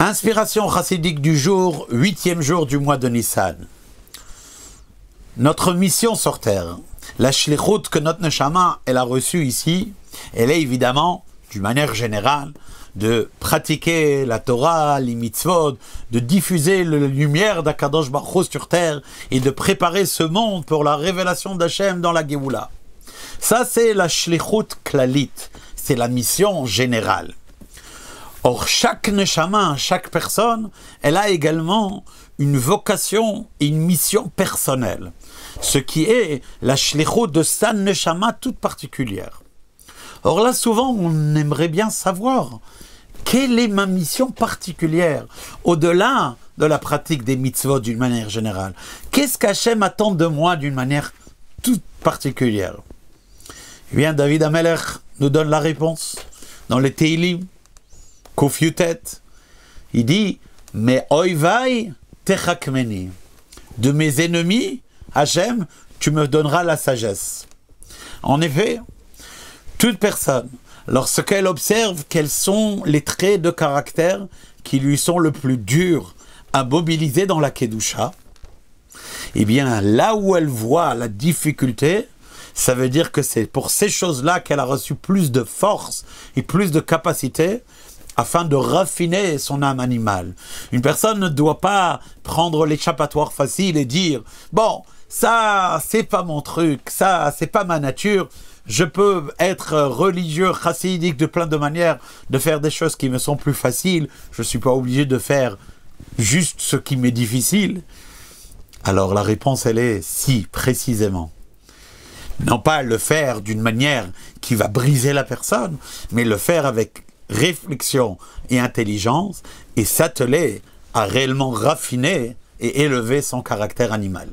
Inspiration chassidique du jour, huitième jour du mois de Nissan. Notre mission sur terre, la shlechut que notre neshama elle a reçue ici, elle est évidemment, d'une manière générale, de pratiquer la Torah, les mitzvot, de diffuser la lumière d'Akadosh Baruch sur terre et de préparer ce monde pour la révélation d'Hachem dans la Géoula. Ça, c'est la shlechut klalit, c'est la mission générale. Or, chaque neshama, chaque personne, elle a également une vocation et une mission personnelle, ce qui est la de sa neshama toute particulière. Or là, souvent, on aimerait bien savoir quelle est ma mission particulière, au-delà de la pratique des mitzvot d'une manière générale. Qu'est-ce qu'Hachem attend de moi d'une manière toute particulière Eh bien, David Ameller nous donne la réponse dans les Teilim Kofiutet, il dit Mais oivai techakmeni. De mes ennemis, Hachem, tu me donneras la sagesse. En effet, toute personne, lorsqu'elle observe quels sont les traits de caractère qui lui sont le plus durs à mobiliser dans la Kedusha, et eh bien là où elle voit la difficulté, ça veut dire que c'est pour ces choses-là qu'elle a reçu plus de force et plus de capacité afin de raffiner son âme animale. Une personne ne doit pas prendre l'échappatoire facile et dire bon, ça c'est pas mon truc, ça c'est pas ma nature. Je peux être religieux, chassidique de plein de manières, de faire des choses qui me sont plus faciles. Je ne suis pas obligé de faire juste ce qui m'est difficile. Alors la réponse elle est si précisément non pas le faire d'une manière qui va briser la personne, mais le faire avec réflexion et intelligence et s'atteler à réellement raffiner et élever son caractère animal.